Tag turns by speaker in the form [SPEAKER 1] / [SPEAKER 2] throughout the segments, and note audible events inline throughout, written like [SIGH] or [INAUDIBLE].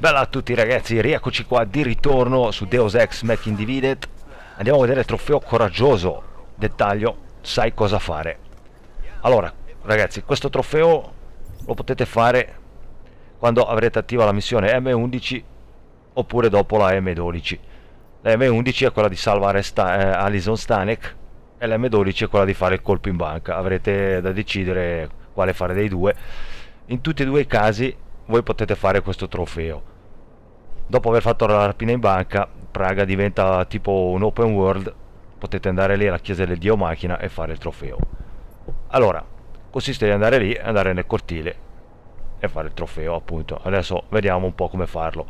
[SPEAKER 1] Bella a tutti ragazzi, rieccoci qua di ritorno su Deus Ex Mac Individed Andiamo a vedere il trofeo coraggioso Dettaglio, sai cosa fare Allora, ragazzi, questo trofeo lo potete fare quando avrete attiva la missione M11 oppure dopo la M12 La M11 è quella di salvare Sta eh, Alison Stanek e la M12 è quella di fare il colpo in banca Avrete da decidere quale fare dei due In tutti e due i casi voi potete fare questo trofeo dopo aver fatto la rapina in banca Praga diventa tipo un open world potete andare lì alla chiesa del dio macchina e fare il trofeo allora consiste di andare lì andare nel cortile e fare il trofeo appunto adesso vediamo un po' come farlo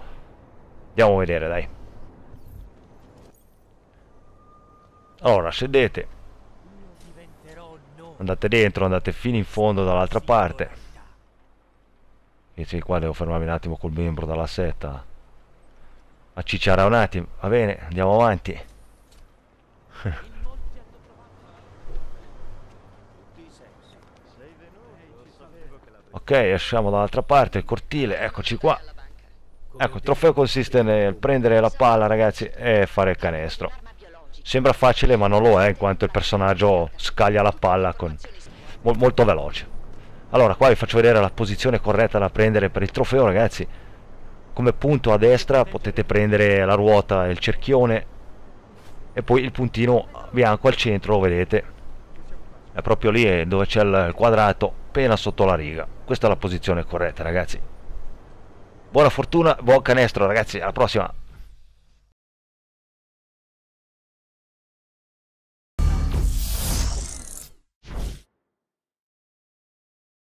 [SPEAKER 1] andiamo a vedere dai allora sedete andate dentro andate fino in fondo dall'altra parte dice qua devo fermarmi un attimo col membro dalla setta a cicciare un attimo va bene andiamo avanti [LAUGHS] ok usciamo dall'altra parte il cortile eccoci qua ecco il trofeo consiste nel prendere la palla ragazzi e fare il canestro sembra facile ma non lo è in quanto il personaggio scaglia la palla con... molto veloce allora qua vi faccio vedere la posizione corretta da prendere per il trofeo ragazzi come punto a destra potete prendere la ruota e il cerchione e poi il puntino bianco al centro lo vedete è proprio lì eh, dove c'è il quadrato appena sotto la riga questa è la posizione corretta ragazzi buona fortuna buon canestro ragazzi alla prossima